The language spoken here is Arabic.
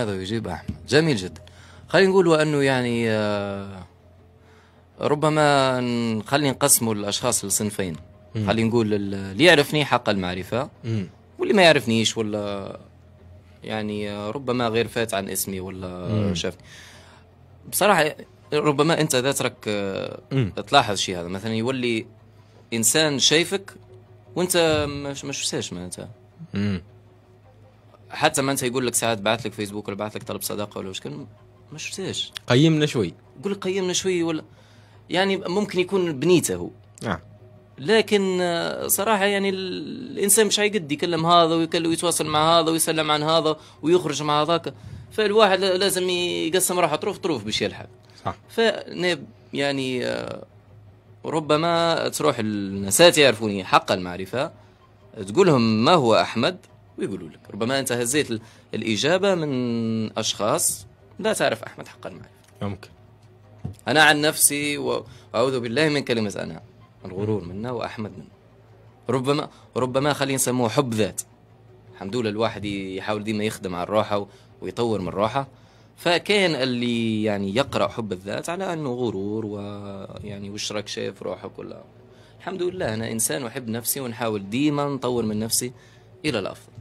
هذا يجيب احمد جميل جدا خلينا نقول انه يعني آه، ربما نخلي نقسموا الاشخاص لصنفين خلينا نقول اللي يعرفني حق المعرفه مم. واللي ما يعرفنيش ولا يعني آه، ربما غير فات عن اسمي ولا شافني بصراحه ربما انت تترك آه، تلاحظ شيء هذا مثلا يولي انسان شايفك وانت مش مش معناتها حتى ما انت يقول لك ساعات بعث لك فيسبوك ولا بعث لك طلب صداقه ولا شكون ما شفتهاش قيمنا شوي يقول لك قيمنا شوي ولا يعني ممكن يكون بنيته هو نعم لكن آه، صراحه يعني الانسان مش حيقد يكلم هذا ويتواصل مع هذا ويسلم عن هذا ويخرج مع هذاك فالواحد لازم يقسم راحه طروف طروف باش يلحق صح ف يعني آه، ربما تروح الناس يعرفوني حق المعرفه تقول لهم ما هو احمد ويقولوا لك ربما أنت هزيت الإجابة من أشخاص لا تعرف أحمد حق المعرفة ممكن أنا عن نفسي وأعوذ بالله من كلمة أنا الغرور منا وأحمد منا ربما ربما خلينا نسموه حب ذات الحمد لله الواحد يحاول ديما يخدم على الراحة ويطور من الراحة فكان اللي يعني يقرأ حب الذات على أنه غرور ويعني وش راك شايف روحك ولا الحمد لله أنا إنسان أحب نفسي ونحاول ديما نطور من نفسي الى الافضل